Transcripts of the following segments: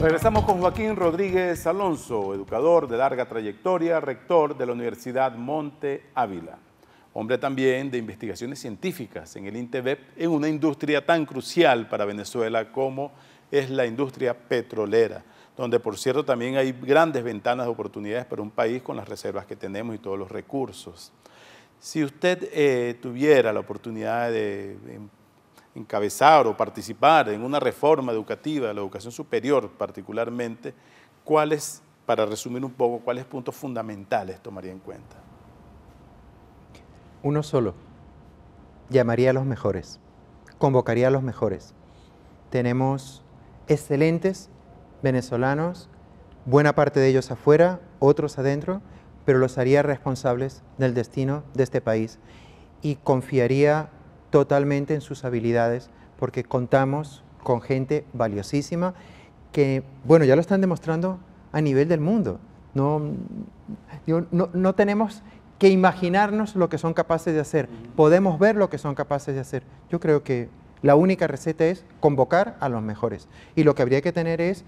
Regresamos con Joaquín Rodríguez Alonso, educador de larga trayectoria, rector de la Universidad Monte Ávila, hombre también de investigaciones científicas en el INTEBEP, en una industria tan crucial para Venezuela como es la industria petrolera, donde por cierto también hay grandes ventanas de oportunidades para un país con las reservas que tenemos y todos los recursos. Si usted eh, tuviera la oportunidad de em, encabezar o participar en una reforma educativa de la educación superior particularmente, ¿cuáles, para resumir un poco, cuáles puntos fundamentales tomaría en cuenta? Uno solo. Llamaría a los mejores. Convocaría a los mejores. Tenemos excelentes venezolanos, buena parte de ellos afuera, otros adentro, pero los haría responsables del destino de este país y confiaría totalmente en sus habilidades porque contamos con gente valiosísima que, bueno, ya lo están demostrando a nivel del mundo. No, no tenemos que imaginarnos lo que son capaces de hacer, podemos ver lo que son capaces de hacer. Yo creo que la única receta es convocar a los mejores. Y lo que habría que tener es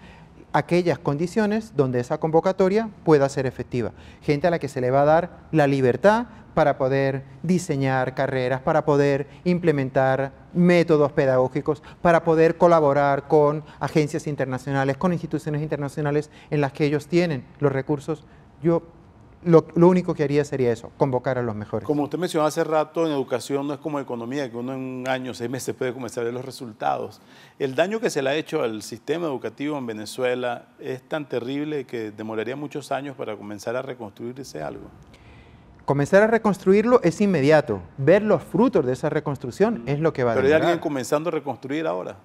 aquellas condiciones donde esa convocatoria pueda ser efectiva. Gente a la que se le va a dar la libertad para poder diseñar carreras, para poder implementar métodos pedagógicos, para poder colaborar con agencias internacionales, con instituciones internacionales en las que ellos tienen los recursos. Yo lo, único que haría sería eso, convocar a los mejores. Como usted mencionó hace rato, en educación no es como economía, que uno en un año, seis meses puede comenzar a ver los resultados. El daño que se le ha hecho al sistema educativo en Venezuela es tan terrible que demoraría muchos años para comenzar a reconstruirse algo. Comenzar a reconstruirlo es inmediato. Ver los frutos de esa reconstrucción es lo que va a Pero hay alguien comenzando a reconstruir ahora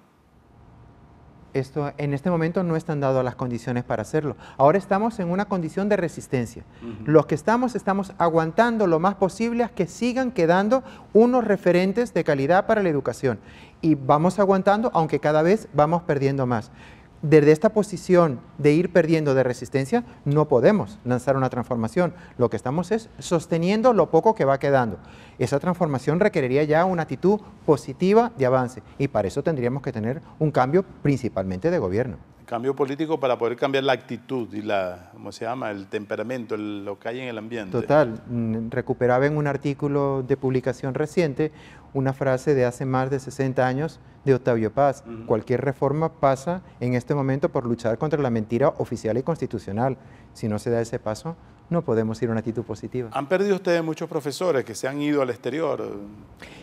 esto en este momento no están dadas las condiciones para hacerlo. Ahora estamos en una condición de resistencia. Los que estamos, estamos aguantando lo más posible a que sigan quedando unos referentes de calidad para la educación. Y vamos aguantando, aunque cada vez vamos perdiendo más desde esta posición de ir perdiendo de resistencia, no podemos lanzar una transformación. Lo que estamos es sosteniendo lo poco que va quedando. Esa transformación requeriría ya una actitud positiva de avance y para eso tendríamos que tener un cambio principalmente de gobierno. Cambio político para poder cambiar la actitud y la, ¿cómo se llama?, el temperamento, lo que hay en el ambiente. Total, mm, recuperaba en un artículo de publicación reciente una frase de hace más de 60 años de Octavio Paz. Cualquier reforma pasa en este momento por luchar contra la mentira oficial y constitucional. Si no se da ese paso, no podemos ir a una actitud positiva. ¿Han perdido ustedes muchos profesores que se han ido al exterior?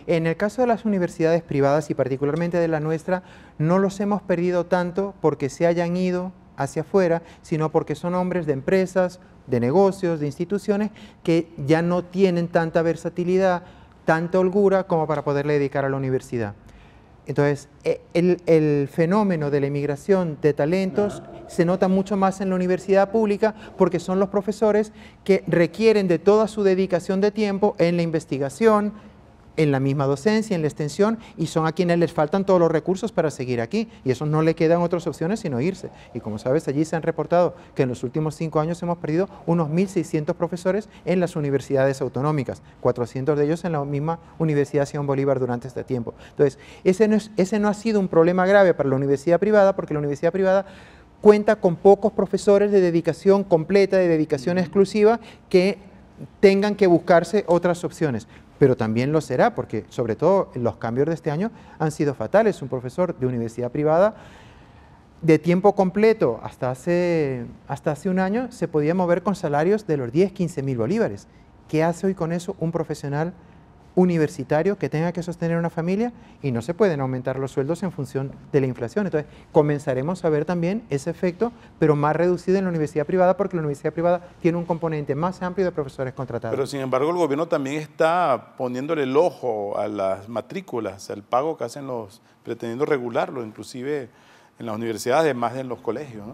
En el caso de las universidades privadas y particularmente de la nuestra, no los hemos perdido tanto porque se hayan ido hacia afuera, sino porque son hombres de empresas, de negocios, de instituciones que ya no tienen tanta versatilidad tanta holgura como para poderle dedicar a la universidad. Entonces, e, el, fenómeno de la inmigración de talentos se nota mucho más en la universidad pública porque son los profesores que requieren de toda su dedicación de tiempo en la investigación, en la misma docencia, en la extensión, y son a quienes les faltan todos los recursos para seguir aquí. Y eso no le quedan otras opciones sino irse. Y como sabes, allí se han reportado que en los últimos cinco años hemos perdido unos 1.600 profesores en las universidades autonómicas, 400 de ellos en la misma Universidad Simón Bolívar durante este tiempo. Entonces, ese es, ese no ha sido un problema grave para la universidad privada, porque la universidad privada cuenta con pocos profesores de dedicación completa, de dedicación exclusiva, que tengan que buscarse otras opciones pero también lo será, porque sobre todo los cambios de este año han sido fatales. Un profesor de universidad privada de tiempo completo hasta hace, hasta hace un año se podía mover con salarios de los 10, 15 mil bolívares. ¿Qué hace hoy con eso un profesional universitario que tenga que sostener una familia y no se pueden aumentar los sueldos en función de la inflación. Entonces, comenzaremos a ver también ese efecto, pero más reducido en la universidad privada, porque la universidad privada tiene un componente más amplio de profesores contratados. Pero, sin embargo, el gobierno también está poniéndole el ojo a las matrículas, al pago que hacen los, pretendiendo regularlo, inclusive en las universidades, más en los colegios.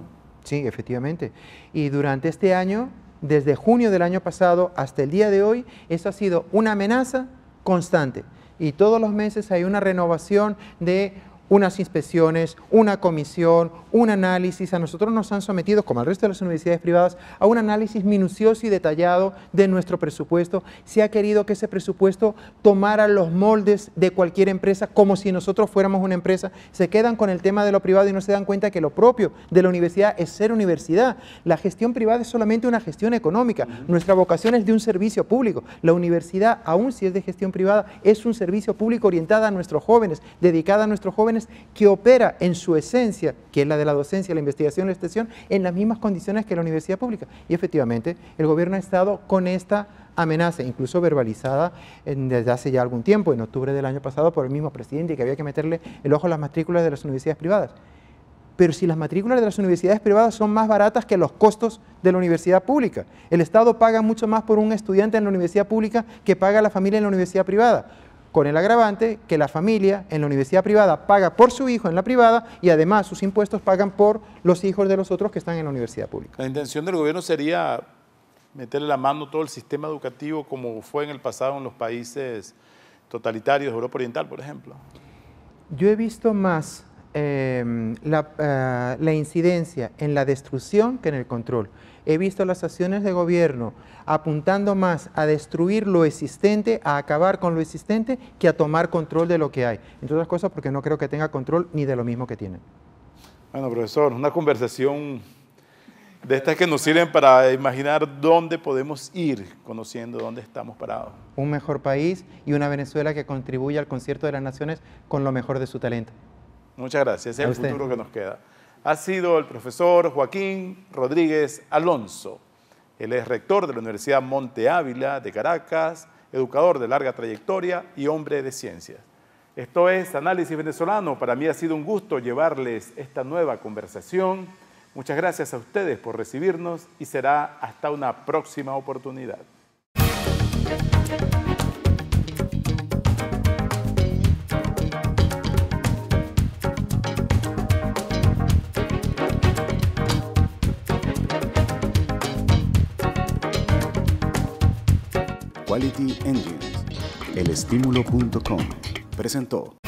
Sí, efectivamente. Y durante este año... Desde junio del año pasado hasta el día de hoy, eso ha sido una amenaza constante. Y todos los meses hay una renovación de unas inspecciones, una comisión, un análisis. A nosotros nos han sometido, como al resto de las universidades privadas, a un análisis minucioso y detallado de nuestro presupuesto. Se ha querido que ese presupuesto tomara los moldes de cualquier empresa, como si nosotros fuéramos una empresa. Se quedan con el tema de lo privado y no se dan cuenta que lo propio de la universidad es ser universidad. La gestión privada es solamente una gestión económica. Nuestra vocación es de un servicio público. La universidad, aun si es de gestión privada, es un servicio público orientada a nuestros jóvenes, dedicada a nuestros jóvenes que opera en su esencia, que es la de la docencia, la investigación y la extensión, en las mismas condiciones que la universidad pública. Y efectivamente, el gobierno ha estado con esta amenaza, incluso verbalizada desde hace ya algún tiempo, en octubre del año pasado, por el mismo presidente, que había que meterle el ojo a las matrículas de las universidades privadas. Pero si las matrículas de las universidades privadas son más baratas que los costos de la universidad pública, el Estado paga mucho más por un estudiante en la universidad pública que paga la familia en la universidad privada con el agravante que la familia en la universidad privada paga por su hijo en la privada y además sus impuestos pagan por los hijos de los otros que están en la universidad pública. La intención del gobierno sería meterle la mano todo el sistema educativo como fue en el pasado en los países totalitarios de Europa Oriental, por ejemplo. Yo he visto más Em, eh, la, incidencia en la destrucción que en el control. He visto las acciones de gobierno apuntando más a destruir lo existente, a acabar con lo existente, que a tomar control de lo que hay. Entre otras cosas porque no creo que tenga control ni de lo mismo que tienen. Bueno, profesor, una conversación de estas que nos sirven para imaginar dónde podemos ir conociendo dónde estamos parados. Un mejor país y una Venezuela que contribuye al concierto de las naciones con lo mejor de su talento. Muchas gracias. Es el futuro que nos queda. Ha sido el profesor Joaquín Rodríguez Alonso. Él es rector de la Universidad Monte Ávila de Caracas, educador de larga trayectoria y hombre de ciencias. Esto es Análisis Venezolano. Para mí ha sido un gusto llevarles esta nueva conversación. Muchas gracias a ustedes por recibirnos y será hasta una próxima oportunidad. Quality Engines, elestimulo.com presentó